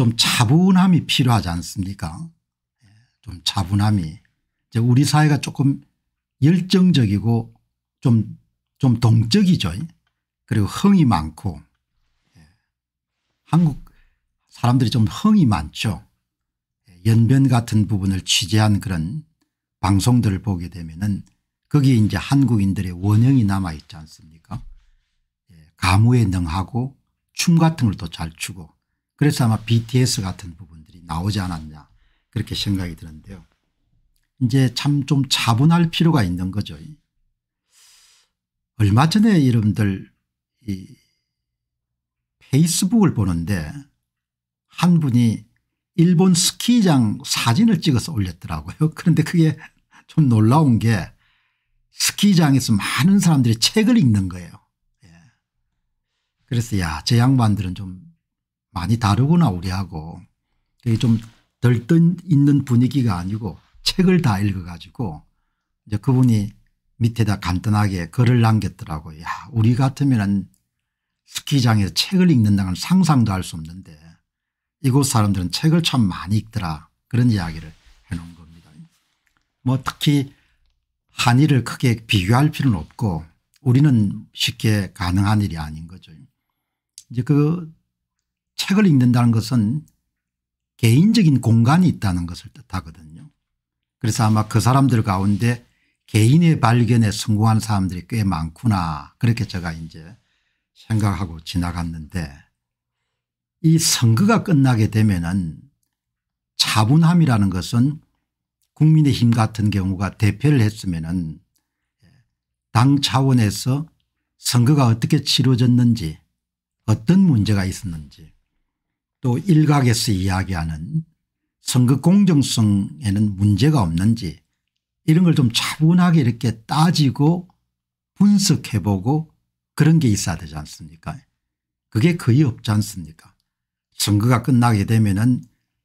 좀 차분함이 필요하지 않습니까 좀 차분함이 이제 우리 사회가 조금 열정적이고 좀, 좀 동적이죠 그리고 흥이 많고 예. 한국 사람들이 좀 흥이 많죠 예, 연변 같은 부분을 취재한 그런 방송들을 보게 되면은 거기에 이제 한국인들의 원형이 남아 있지 않습니까 예, 가무에 능하고 춤 같은 걸 또 잘 추고 그래서 아마 BTS 같은 부분들이 나오지 않았냐 그렇게 생각이 드는데요. 이제 참 좀 차분할 필요가 있는 거죠. 얼마 전에 여러분들 이 페이스북을 보는데 한 분이 일본 스키장 사진을 찍어서 올렸더라고요. 그런데 그게 좀 놀라운 게 스키장에서 많은 사람들이 책을 읽는 거예요. 예. 그래서 야 저 양반들은 좀 많이 다르구나 우리하고 좀덜뜬 있는 분위기가 아니고 책을 다 읽어가지고 이제 그분이 밑에다 간단하게 글을 남겼더라고요. 야 우리 같으면 스키장에서 책을 읽는다는 상상도 할 수 없는데 이곳 사람들은 책을 참 많이 읽더라 그런 이야기를 해놓은 겁니다. 뭐 특히 한일을 크게 비교할 필요는 없고 우리는 쉽게 가능한 일이 아닌 거죠. 이제 그 책을 읽는다는 것은 개인적인 공간이 있다는 것을 뜻하거든요. 그래서 아마 그 사람들 가운데 개인의 발견에 성공한 사람들이 꽤 많구나 그렇게 제가 이제 생각하고 지나갔는데 이 선거가 끝나게 되면은 차분함이라는 것은 국민의힘 같은 경우가 대표를 했으면은 당 차원에서 선거가 어떻게 치러졌는지 어떤 문제가 있었는지 또 일각에서 이야기하는 선거 공정성에는 문제가 없는지 이런 걸 좀 차분하게 이렇게 따지고 분석해보고 그런 게 있어야 되지 않습니까 그게 거의 없지 않습니까 선거가 끝나게 되면은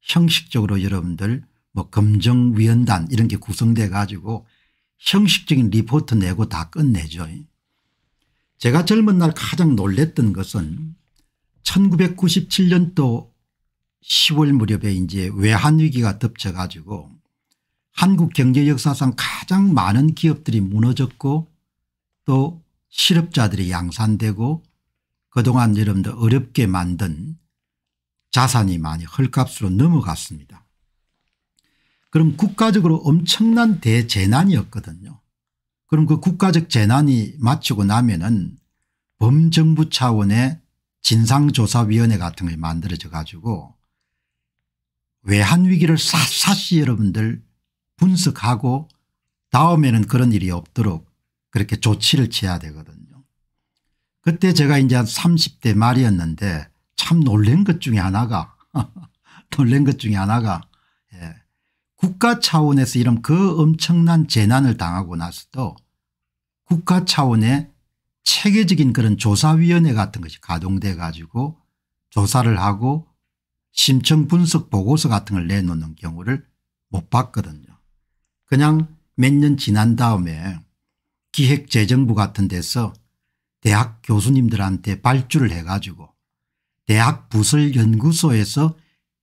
형식적으로 여러분들 뭐 검정위원단 이런 게 구성돼 가지고 형식적인 리포트 내고 다 끝내죠. 제가 젊은 날 가장 놀랬던 것은 1997년도 10월 무렵에 이제 외환위기가 덮쳐 가지고 한국 경제 역사상 가장 많은 기업들이 무너졌고 또 실업자들이 양산되고 그동안 여러분들 어렵게 만든 자산이 많이 헐값으로 넘어갔습니다. 그럼 국가적으로 엄청난 대재난이었거든요. 그럼 그 국가적 재난이 마치고 나면은 범정부 차원의 진상조사위원회 같은 게 만들어져 가지고 외환위기를 샅샅이 여러분들 분석하고 다음에는 그런 일이 없도록 그렇게 조치를 취해야 되거든요. 그때 제가 이제 한 30대 말이었는데 참 놀란 것 중에 하나가 놀란 것 중에 하나가 예. 국가 차원에서 이런 그 엄청난 재난을 당하고 나서도 국가 차원의 체계적인 그런 조사위원회 같은 것이 가동돼 가지고 조사를 하고 심층 분석 보고서 같은 걸 내놓는 경우를 못 봤거든요. 그냥 몇 년 지난 다음에 기획재정부 같은 데서 대학 교수님들한테 발주를 해 가지고 대학 부설연구소에서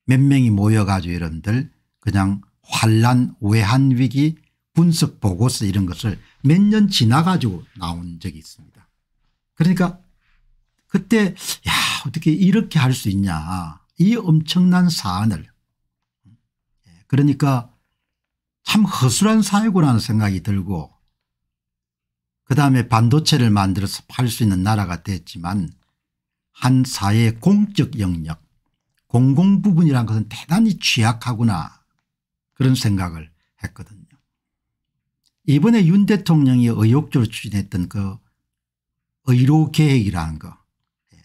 몇 명이 모여가지고 이런들 그냥 환란 외환위기 분석 보고서 이런 것을 몇 년 지나가지고 나온 적이 있습니다. 그러니까 그때 야 어떻게 이렇게 할 수 있냐 이 엄청난 사안을 예, 그러니까 참 허술한 사회구라는 생각이 들고 그다음에 반도체를 만들어서 팔 수 있는 나라가 됐지만 한 사회의 공적 영역 공공 부분이란 것은 대단히 취약하구나 그런 생각을 했거든요. 이번에 윤 대통령이 의욕적으로 추진했던 그 의료 뭐 계획이라는 거. 예.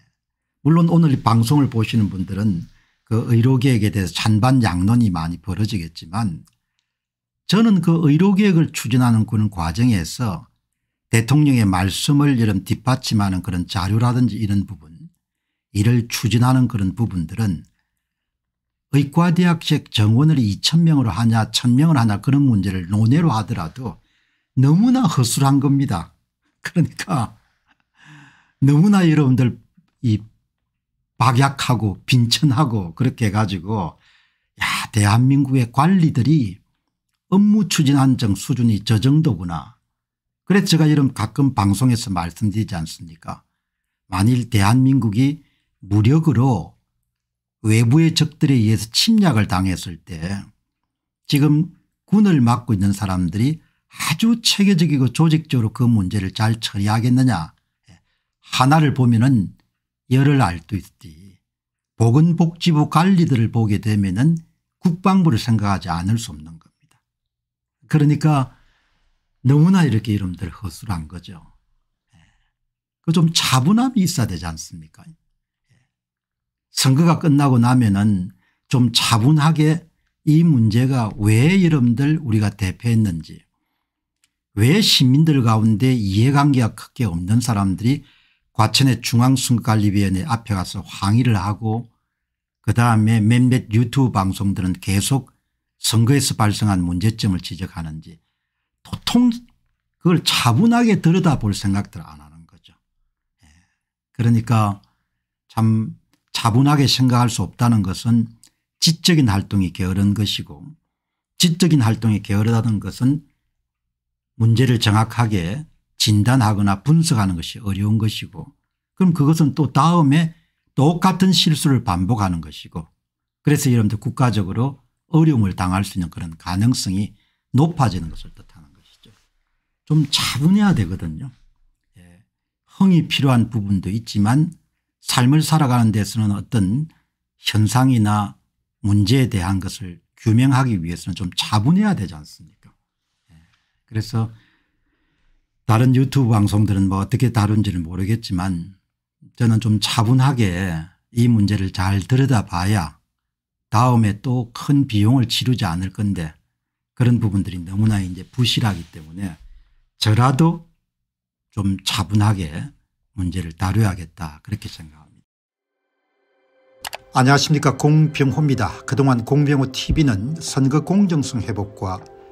물론 오늘 방송을 보시는 분들은 그 의료 계획에 대해서 잔반 양론이 많이 벌어지겠지만 저는 그 의료 계획을 추진하는 그런 과정에서 대통령의 말씀을 이런 뒷받침하는 그런 자료라든지 이런 부분 이를 추진하는 그런 부분들은 의과대학식 정원을 2천명으로 하냐 1천명을 하냐 그런 문제를 논외로 하더라도 너무나 허술한 겁니다. 그러니까 너무나 여러분들 이 박약하고 빈천하고 그렇게 해가지고 야 대한민국의 관리들이 업무 추진 안정 수준이 저 정도구나. 그래서 제가 이런 가끔 방송에서 말씀드리지 않습니까 만일 대한민국이 무력으로 외부의 적들에 의해서 침략을 당했을 때 지금 군을 맡고 있는 사람들이 아주 체계적이고 조직적으로 그 문제를 잘 처리하겠느냐 하나를 보면은 열을 알도 있디 보건복지부 관리들을 보게 되면은 국방부를 생각하지 않을 수 없는 겁니다. 그러니까 너무나 이렇게 이름들 허술한 거죠. 예. 그좀 차분함이 있어야 되지 않습니까? 예. 선거가 끝나고 나면은 좀 차분하게 이 문제가 왜 이름들 우리가 대표했는지 왜 시민들 가운데 이해관계가 크게 없는 사람들이 과천의 중앙순갈리위원회 앞에 가서 항의를 하고 그다음에 몇몇 유튜브 방송들은 계속 선거에서 발생한 문제점을 지적하는지 도통 그걸 차분하게 들여다볼 생각들 안 하는 거죠. 예. 그러니까 참 차분하게 생각할 수 없다는 것은 지적인 활동이 게으른 것이고 지적인 활동이 게으르다는 것은 문제를 정확하게 진단하거나 분석하는 것이 어려운 것이고 그럼 그것은 또 다음에 똑같은 실수를 반복하는 것이고 그래서 여러분들 국가적으로 어려움을 당할 수 있는 그런 가능성이 높아지는 것을 뜻하는 것이죠. 좀 차분해야 되거든요. 예. 흥이 필요한 부분도 있지만 삶을 살아가는 데서는 어떤 현상이나 문제에 대한 것을 규명하기 위해서는 좀 차분해야 되지 않습니까 예. 그래서 다른 유튜브 방송들은 뭐 어떻게 다룬지는 모르겠지만 저는 좀 차분하게 이 문제를 잘 들여다봐야 다음에 또 큰 비용을 치르지 않을 건데 그런 부분들이 너무나 이제 부실하기 때문에 저라도 좀 차분하게 문제를 다뤄야겠다 그렇게 생각합니다. 안녕하십니까 공병호입니다. 그동안 공병호 tv는 선거 공정성 회복과